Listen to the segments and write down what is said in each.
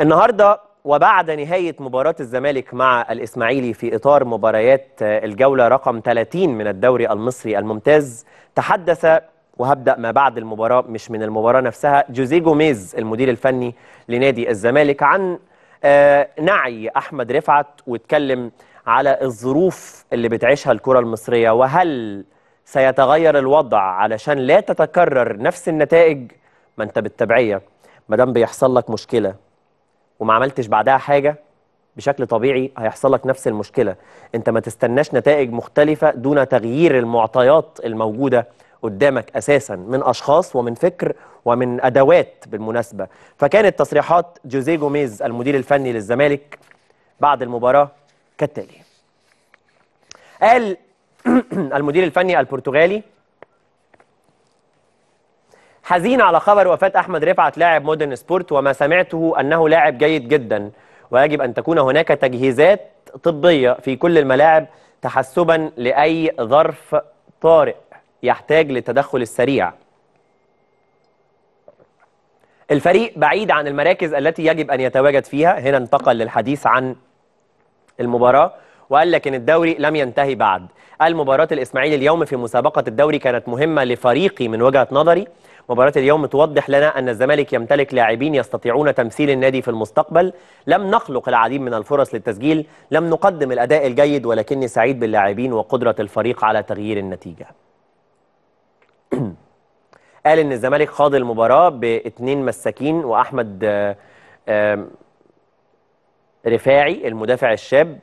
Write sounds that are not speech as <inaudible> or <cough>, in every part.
النهارده وبعد نهاية مباراة الزمالك مع الإسماعيلي في إطار مباريات آه، الجولة رقم 30 من الدوري المصري الممتاز تحدث وهبدأ ما بعد المباراة مش من المباراة نفسها جوزيه جوميز المدير الفني لنادي الزمالك عن آه، نعي أحمد رفعت واتكلم على الظروف اللي بتعيشها الكرة المصرية وهل سيتغير الوضع علشان لا تتكرر نفس النتائج ما انت بالتبعية مدام بيحصل لك مشكلة وما عملتش بعدها حاجه بشكل طبيعي هيحصل لك نفس المشكله انت ما تستناش نتائج مختلفه دون تغيير المعطيات الموجوده قدامك اساسا من اشخاص ومن فكر ومن ادوات بالمناسبه فكانت تصريحات جوزيه جوميز المدير الفني للزمالك بعد المباراه كالتالي قال <clears throat> المدير الفني البرتغالي حزين على خبر وفاة أحمد رفعت لاعب مودرن سبورت وما سمعته أنه لاعب جيد جدا ويجب أن تكون هناك تجهيزات طبية في كل الملاعب تحسبا لأي ظرف طارئ يحتاج للتدخل السريع الفريق بعيد عن المراكز التي يجب أن يتواجد فيها هنا انتقل للحديث عن المباراة وقال لك ان الدوري لم ينتهي بعد المباراة الإسماعيلي اليوم في مسابقة الدوري كانت مهمة لفريقي من وجهة نظري مباراة اليوم توضح لنا أن الزمالك يمتلك لاعبين يستطيعون تمثيل النادي في المستقبل لم نخلق العديد من الفرص للتسجيل لم نقدم الأداء الجيد ولكني سعيد باللاعبين وقدرة الفريق على تغيير النتيجة <clears throat> قال ان الزمالك خاض المباراه باثنين مساكين واحمد رفاعي المدافع الشاب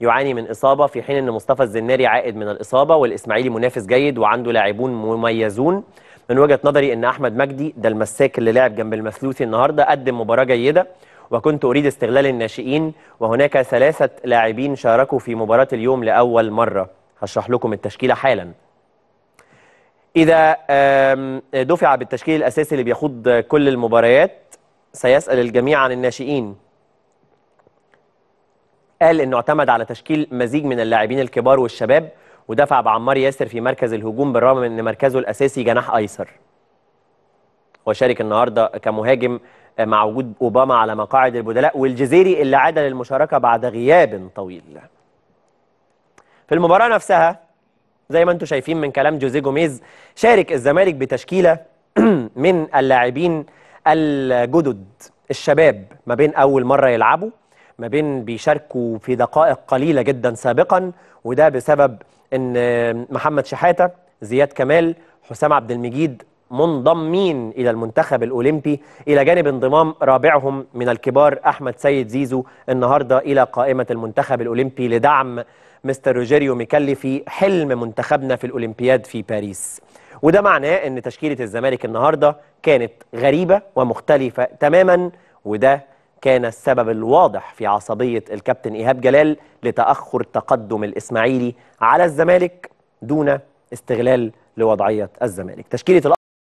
يعاني من اصابه في حين ان مصطفى الزناري عائد من الاصابه والاسماعيلي منافس جيد وعنده لاعبون مميزون من وجهه نظري ان احمد مجدي ده المساك اللي لعب جنب المسلوسي النهارده قدم مباراه جيده وكنت اريد استغلال الناشئين وهناك ثلاثه لاعبين شاركوا في مباراه اليوم لاول مره هشرح لكم التشكيله حالا اذا دفع بالتشكيل الاساسي اللي بيخوض كل المباريات سيسال الجميع عن الناشئين قال انه اعتمد على تشكيل مزيج من اللاعبين الكبار والشباب ودفع بعمار ياسر في مركز الهجوم بالرغم من ان مركزه الاساسي جناح ايسر وشارك النهارده كمهاجم مع وجود اوباما على مقاعد البدلاء والجزيري اللي عاد للمشاركه بعد غياب طويل في المباراه نفسها زي ما انتم شايفين من كلام جوزيه جوميز شارك الزمالك بتشكيله <clears throat> من اللاعبين الجدد الشباب ما بين اول مره يلعبوا ما بين بيشاركوا في دقائق قليله جدا سابقا وده بسبب ان محمد شحاته زياد كمال حسام عبد المجيد منضمين الى المنتخب الاولمبي الى جانب انضمام رابعهم من الكبار احمد سيد زيزو النهارده الى قائمه المنتخب الاولمبي لدعم مستر روجيريو ميكالي في حلم منتخبنا في الاولمبياد في باريس وده معناه ان تشكيله الزمالك النهارده كانت غريبه ومختلفه تماما وده كان السبب الواضح في عصبية الكابتن إيهاب جلال لتأخر تقدم الإسماعيلي على الزمالك دون استغلال لوضعية الزمالك تشكيلة